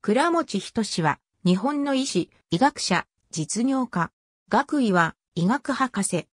倉持仁は、日本の医師、医学者、実業家。学位は、医学博士。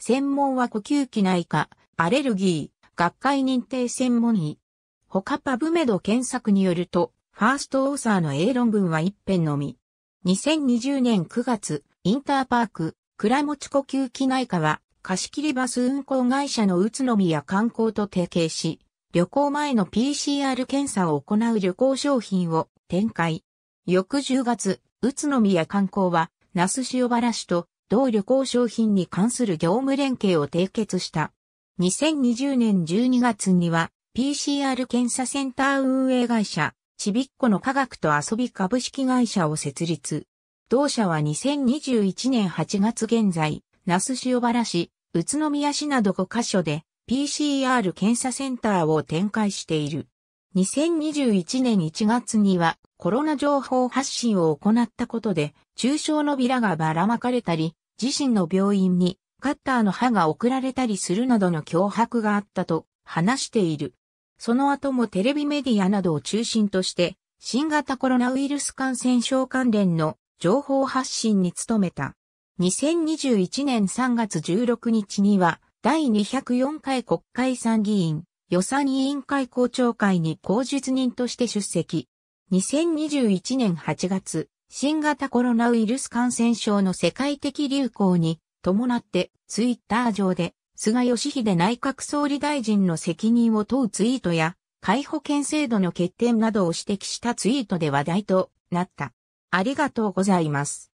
専門は呼吸器内科、アレルギー、学会認定専門医。他パブメド検索によると、ファーストオーサーの英論文は一編のみ。2020年9月、インターパーク、倉持呼吸器内科は、貸し切りバス運行会社の宇都宮観光と提携し、旅行前の PCR 検査を行う旅行商品を展開。翌10月、宇都宮観光は、那須塩原市と同旅行商品に関する業務連携を締結した。2020年12月には、PCR 検査センター運営会社、ちびっこの科学と遊び株式会社を設立。同社は2021年8月現在、那須塩原市、宇都宮市など5カ所で、PCR 検査センターを展開している。2021年1月にはコロナ情報発信を行ったことで、中傷のビラがばらまかれたり、自身の病院にカッターの歯が送られたりするなどの脅迫があったと話している。その後もテレビメディアなどを中心として、新型コロナウイルス感染症関連の情報発信に努めた。2021年3月16日には、第204回国会参議院予算委員会公聴会に口述人として出席。2021年8月、新型コロナウイルス感染症の世界的流行に伴ってツイッター上で菅義偉内閣総理大臣の責任を問うツイートや、介保険制度の欠点などを指摘したツイートで話題となった。ありがとうございます。